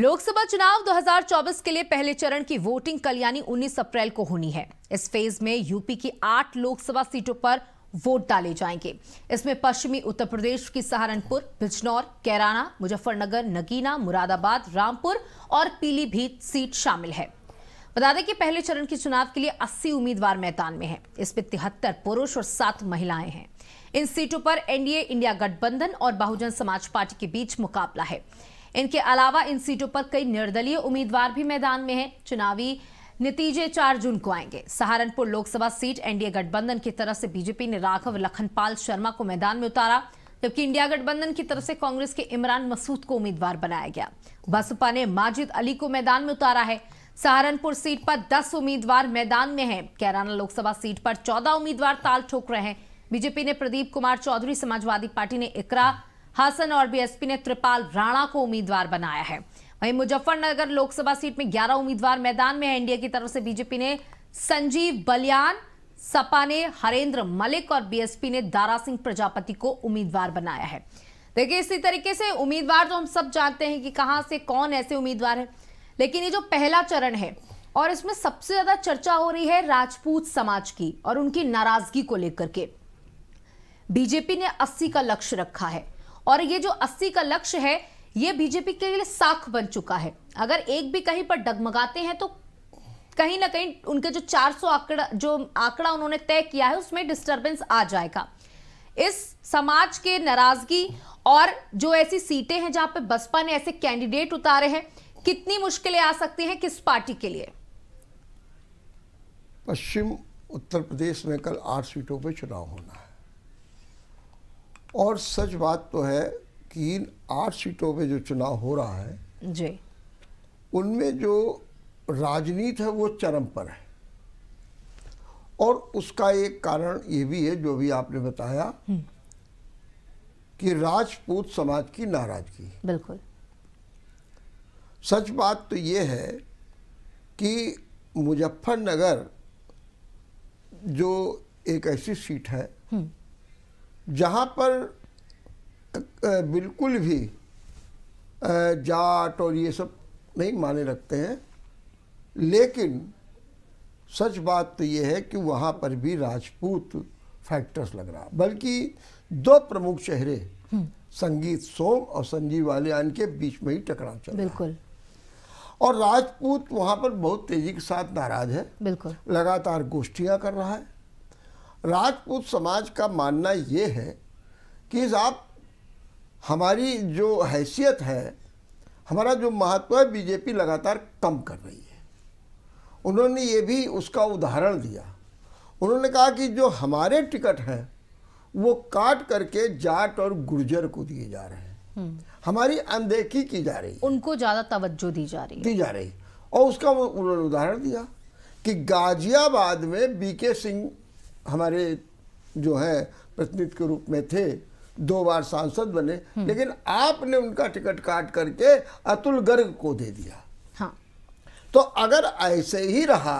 लोकसभा चुनाव 2024 के लिए पहले चरण की वोटिंग कल यानी 19 अप्रैल को होनी है इस फेज में यूपी की आठ लोकसभा सीटों पर वोट डाले जाएंगे इसमें पश्चिमी उत्तर प्रदेश की सहारनपुर बिजनौर कैराना मुजफ्फरनगर नगीना मुरादाबाद रामपुर और पीलीभीत सीट शामिल है बता दें कि पहले चरण के चुनाव के लिए 80 उम्मीदवार मैदान में हैं। इसमें तिहत्तर पुरुष और सात महिलाएं हैं इन सीटों पर एनडीए इंडिया गठबंधन और बहुजन समाज पार्टी के बीच मुकाबला है इनके अलावा इन सीटों पर कई निर्दलीय उम्मीदवार भी मैदान में हैं चुनावी नतीजे चार जून को आएंगे सहारनपुर लोकसभा सीट एनडीए गठबंधन की तरफ से बीजेपी ने राघव लखनपाल शर्मा को मैदान में उतारा जबकि इंडिया गठबंधन की तरफ से कांग्रेस के इमरान मसूद को उम्मीदवार बनाया गया बसपा ने माजिद अली को मैदान में उतारा है सहारनपुर सीट पर 10 उम्मीदवार मैदान में हैं कैराना लोकसभा सीट पर 14 उम्मीदवार ताल ठोक रहे हैं बीजेपी ने प्रदीप कुमार चौधरी समाजवादी पार्टी ने इकरा हसन और बीएसपी ने त्रिपाल राणा को उम्मीदवार बनाया है वहीं मुजफ्फरनगर लोकसभा सीट में 11 उम्मीदवार मैदान में एनडीए की तरफ से बीजेपी ने संजीव बलियान सपा ने हरेंद्र मलिक और बीएसपी ने दारा सिंह प्रजापति को उम्मीदवार बनाया है देखिए इसी तरीके से उम्मीदवार तो हम सब जानते हैं कि कहां से कौन ऐसे उम्मीदवार है लेकिन ये जो पहला चरण है और इसमें सबसे ज्यादा चर्चा हो रही है राजपूत समाज की और उनकी नाराजगी को लेकर के बीजेपी ने 80 का लक्ष्य रखा है और ये जो अस्सी का लक्ष्य है ये बीजेपी के लिए साख बन चुका है अगर एक भी कहीं पर डगमगाते हैं तो कहीं ना कहीं उनके जो 400 आंकड़ा जो आंकड़ा उन्होंने तय किया है उसमें डिस्टरबेंस आ जाएगा इस समाज के नाराजगी और जो ऐसी सीटें हैं जहां पे बसपा ने ऐसे कैंडिडेट उतारे हैं कितनी मुश्किलें आ सकती हैं किस पार्टी के लिए पश्चिम उत्तर प्रदेश में कल आठ सीटों पर चुनाव होना है और सच बात तो है कि इन आठ सीटों पे जो चुनाव हो रहा है जी उनमें जो राजनीति है वो चरम पर है और उसका एक कारण ये भी है जो भी आपने बताया हम्म। कि राजपूत समाज की नाराजगी बिल्कुल सच बात तो ये है कि मुजफ्फरनगर जो एक ऐसी सीट है हम्म। जहाँ पर बिल्कुल भी जाट और ये सब नहीं माने रखते हैं लेकिन सच बात तो ये है कि वहाँ पर भी राजपूत फैक्टर्स लग रहा बल्कि दो प्रमुख चेहरे हम्म। संगीत सोम और संजीव आलियान के बीच में ही टकराव चल बिल्कुल और राजपूत वहाँ पर बहुत तेजी के साथ नाराज है बिल्कुल लगातार गोष्ठियाँ कर रहा है राजपूत समाज का मानना ये है कि साहब हमारी जो हैसियत है हमारा जो महत्व है बीजेपी लगातार कम कर रही है उन्होंने ये भी उसका उदाहरण दिया उन्होंने कहा कि जो हमारे टिकट हैं वो काट करके जाट और गुर्जर को दिए जा रहे हैं हम्म। हमारी अनदेखी की जा रही है उनको ज़्यादा तवज्जो दी जा रही है दी जा रही और उसका उन्होंने उदाहरण दिया कि गाजियाबाद में बीके सिंह हमारे जो है प्रतिनिधि के रूप में थे दो बार सांसद बने हम्म। लेकिन आपने उनका टिकट काट करके अतुल गर्ग को दे दिया हाँ। तो अगर ऐसे ही रहा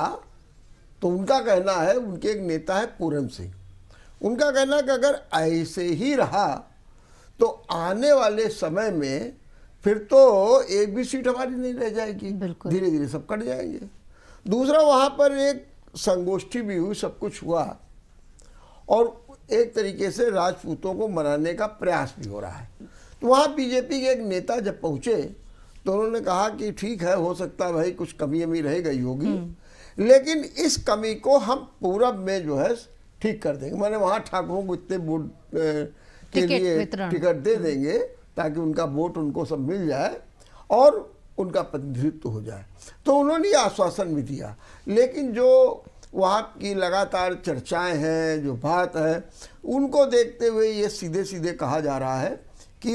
तो उनका कहना है उनके एक नेता है पूरन सिंह उनका कहना है कि अगर ऐसे ही रहा तो आने वाले समय में फिर तो एक भी सीट हमारी नहीं रह जाएगी धीरे धीरे सब कट जाएंगे दूसरा वहाँ पर एक संगोष्ठी भी हुई सब कुछ हुआ और एक तरीके से राजपूतों को मनाने का प्रयास भी हो रहा है तो वहाँ बीजेपी के एक नेता जब पहुँचे तो उन्होंने कहा कि ठीक है हो सकता है भाई कुछ कमी अमी रह गई होगी हम्म। लेकिन इस कमी को हम पूरब में जो है ठीक कर देंगे मैंने वहाँ ठाकुरों को इतने वोट के लिए टिकट दे हम्म। देंगे ताकि उनका वोट उनको सब मिल जाए और उनका प्रतिनिधित्व हो जाए तो उन्होंने आश्वासन भी दिया लेकिन जो वहाँ की लगातार चर्चाएं हैं जो बात है उनको देखते हुए ये सीधे सीधे कहा जा रहा है कि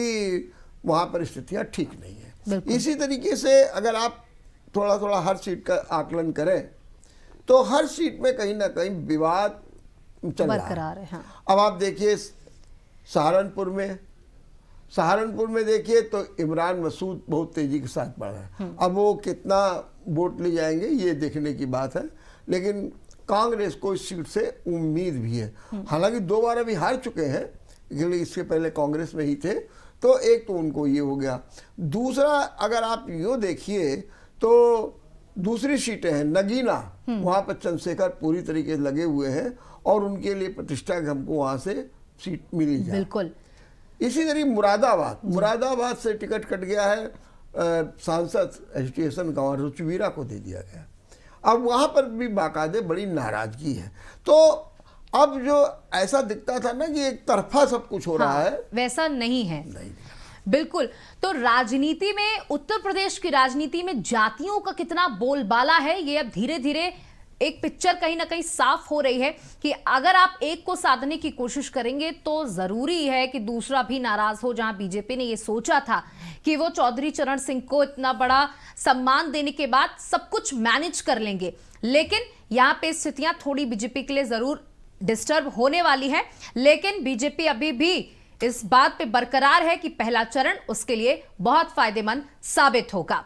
वहाँ पर स्थितियाँ ठीक नहीं है इसी तरीके से अगर आप थोड़ा थोड़ा हर सीट का आकलन करें तो हर सीट में कहीं ना कहीं विवाद चल रहा है हाँ। अब आप देखिए सहारनपुर में सहारनपुर में देखिए तो इमरान मसूद बहुत तेज़ी के साथ बढ़ रहा है हम्म। अब वो कितना वोट ले जाएंगे ये देखने की बात है लेकिन कांग्रेस को इस सीट से उम्मीद भी है हालांकि दो बार अभी हार चुके हैं क्योंकि इसके पहले कांग्रेस में ही थे तो एक तो उनको ये हो गया दूसरा अगर आप यो देखिए तो दूसरी सीटें हैं नगीना हम्म। वहाँ पर चंद्रशेखर पूरी तरीके से लगे हुए हैं और उनके लिए प्रतिष्ठा हमको वहाँ से सीट मिली जाए बिल्कुल इसी तरह मुरादाबाद मुरादाबाद से टिकट कट गया है सांसद एसोसिएशन का रुचवीरा को दे दिया गया अब वहाँ पर भी बाकायदे बड़ी नाराज़गी है तो अब जो ऐसा दिखता था ना कि एक तरफा सब कुछ हो हाँ, रहा है वैसा नहीं है नहीं बिल्कुल तो राजनीति में उत्तर प्रदेश की राजनीति में जातियों का कितना बोलबाला है ये अब धीरे धीरे एक पिक्चर कहीं ना कहीं साफ हो रही है कि अगर आप एक को साधने की कोशिश करेंगे तो जरूरी है कि दूसरा भी नाराज हो जहां बीजेपी ने यह सोचा था कि वो चौधरी चरण सिंह को इतना बड़ा सम्मान देने के बाद सब कुछ मैनेज कर लेंगे लेकिन यहां पे स्थितियां थोड़ी बीजेपी के लिए जरूर डिस्टर्ब होने वाली है लेकिन बीजेपी अभी भी इस बात पे बरकरार है कि पहला चरण उसके लिए बहुत फायदेमंद साबित होगा